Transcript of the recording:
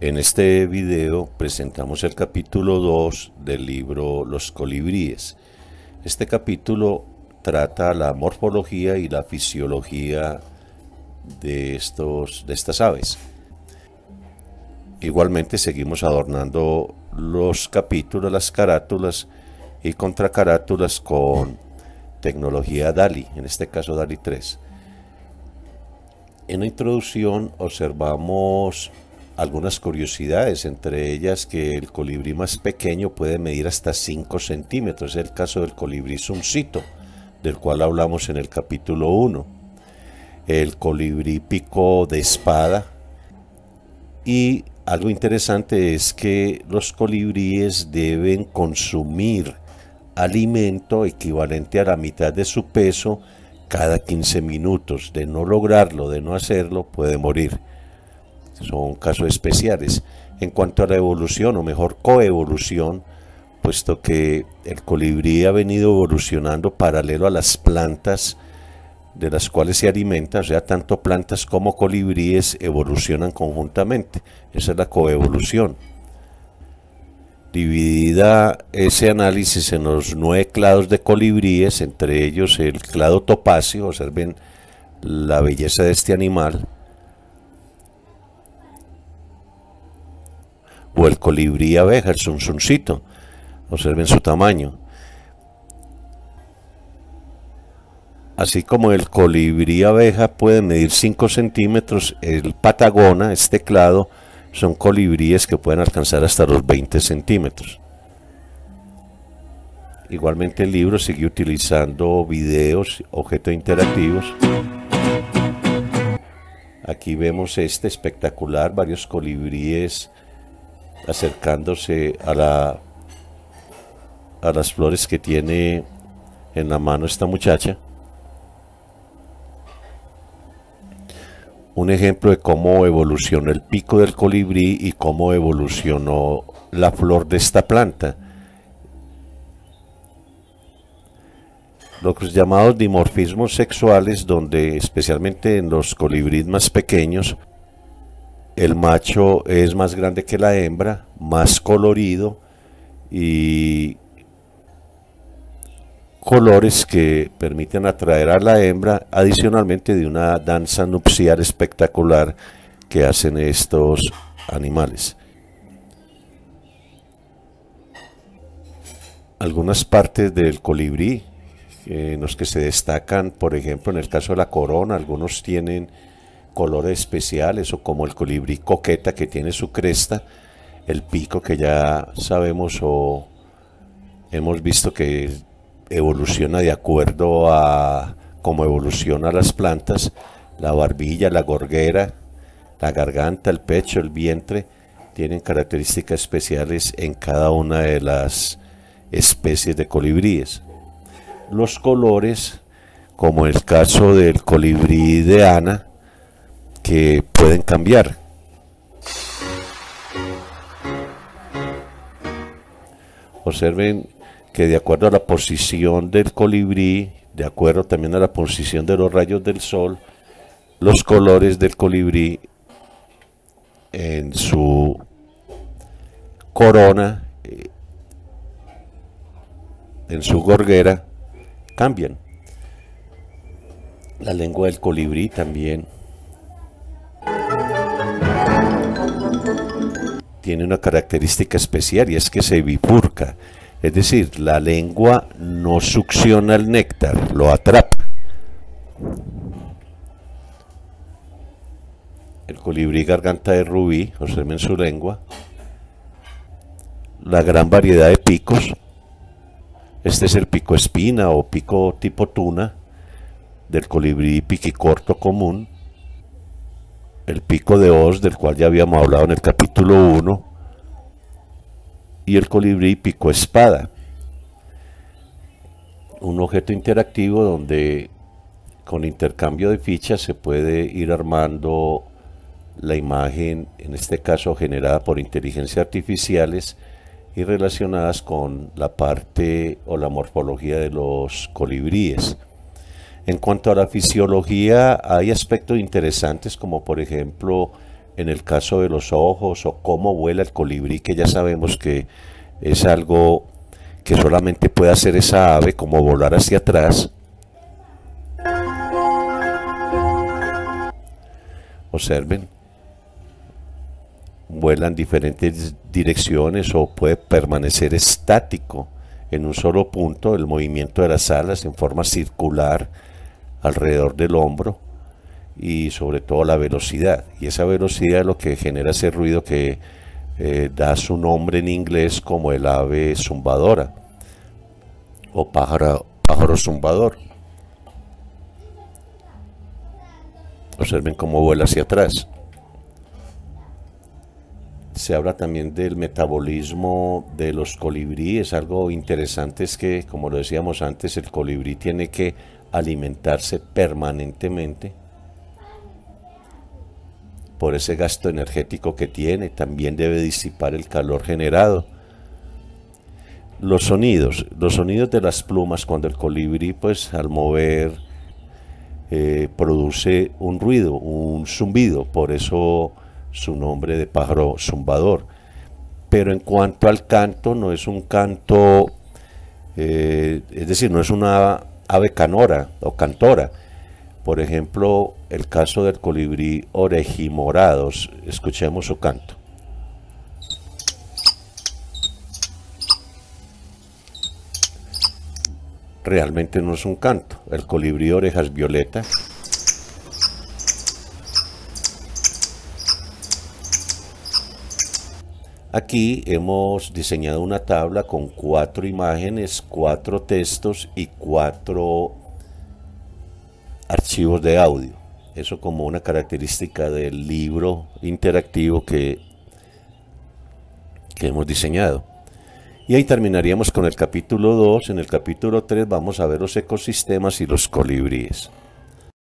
En este video presentamos el capítulo 2 del libro Los colibríes. Este capítulo trata la morfología y la fisiología de, estos, de estas aves. Igualmente seguimos adornando los capítulos, las carátulas y contracarátulas con tecnología DALI, en este caso DALI 3. En la introducción observamos algunas curiosidades, entre ellas que el colibrí más pequeño puede medir hasta 5 centímetros, es el caso del colibrí suncito, del cual hablamos en el capítulo 1, el colibrí pico de espada, y algo interesante es que los colibríes deben consumir alimento equivalente a la mitad de su peso cada 15 minutos, de no lograrlo, de no hacerlo, puede morir son casos especiales. En cuanto a la evolución, o mejor coevolución, puesto que el colibrí ha venido evolucionando paralelo a las plantas de las cuales se alimenta, o sea, tanto plantas como colibríes evolucionan conjuntamente. Esa es la coevolución. Dividida ese análisis en los nueve clados de colibríes, entre ellos el clado topacio, observen la belleza de este animal, o el colibrí abeja, el sunsuncito. Observen su tamaño. Así como el colibrí abeja puede medir 5 centímetros, el patagona, este teclado son colibríes que pueden alcanzar hasta los 20 centímetros. Igualmente el libro sigue utilizando videos, objetos interactivos. Aquí vemos este espectacular, varios colibríes acercándose a, la, a las flores que tiene en la mano esta muchacha. Un ejemplo de cómo evolucionó el pico del colibrí y cómo evolucionó la flor de esta planta. Los llamados dimorfismos sexuales, donde especialmente en los colibríes más pequeños, el macho es más grande que la hembra, más colorido y colores que permiten atraer a la hembra, adicionalmente de una danza nupcial espectacular que hacen estos animales. Algunas partes del colibrí, eh, en los que se destacan, por ejemplo, en el caso de la corona, algunos tienen colores especiales o como el colibrí coqueta que tiene su cresta, el pico que ya sabemos o hemos visto que evoluciona de acuerdo a cómo evolucionan las plantas, la barbilla, la gorguera, la garganta, el pecho, el vientre, tienen características especiales en cada una de las especies de colibríes. Los colores, como el caso del colibrí de Ana, que pueden cambiar. Observen que de acuerdo a la posición del colibrí, de acuerdo también a la posición de los rayos del sol, los colores del colibrí en su corona, eh, en su gorguera, cambian. La lengua del colibrí también Tiene una característica especial y es que se bifurca, es decir, la lengua no succiona el néctar, lo atrapa. El colibrí garganta de rubí, observen su lengua, la gran variedad de picos. Este es el pico espina o pico tipo tuna del colibrí piquicorto común el pico de Oz, del cual ya habíamos hablado en el capítulo 1, y el colibrí pico espada. Un objeto interactivo donde con intercambio de fichas se puede ir armando la imagen, en este caso generada por inteligencias artificiales y relacionadas con la parte o la morfología de los colibríes. En cuanto a la fisiología, hay aspectos interesantes como por ejemplo en el caso de los ojos o cómo vuela el colibrí, que ya sabemos que es algo que solamente puede hacer esa ave, como volar hacia atrás. Observen, vuelan diferentes direcciones o puede permanecer estático en un solo punto, el movimiento de las alas en forma circular alrededor del hombro y sobre todo la velocidad. Y esa velocidad es lo que genera ese ruido que eh, da su nombre en inglés como el ave zumbadora o pájaro, pájaro zumbador. Observen cómo vuela hacia atrás. Se habla también del metabolismo de los colibríes. Algo interesante es que, como lo decíamos antes, el colibrí tiene que alimentarse permanentemente por ese gasto energético que tiene, también debe disipar el calor generado. Los sonidos, los sonidos de las plumas cuando el colibrí pues al mover eh, produce un ruido, un zumbido, por eso su nombre de pájaro zumbador. Pero en cuanto al canto, no es un canto, eh, es decir, no es una ave canora o cantora. Por ejemplo, el caso del colibrí orejimorados. Escuchemos su canto. Realmente no es un canto. El colibrí orejas violetas Aquí hemos diseñado una tabla con cuatro imágenes, cuatro textos y cuatro archivos de audio. Eso como una característica del libro interactivo que, que hemos diseñado. Y ahí terminaríamos con el capítulo 2. En el capítulo 3 vamos a ver los ecosistemas y los colibríes.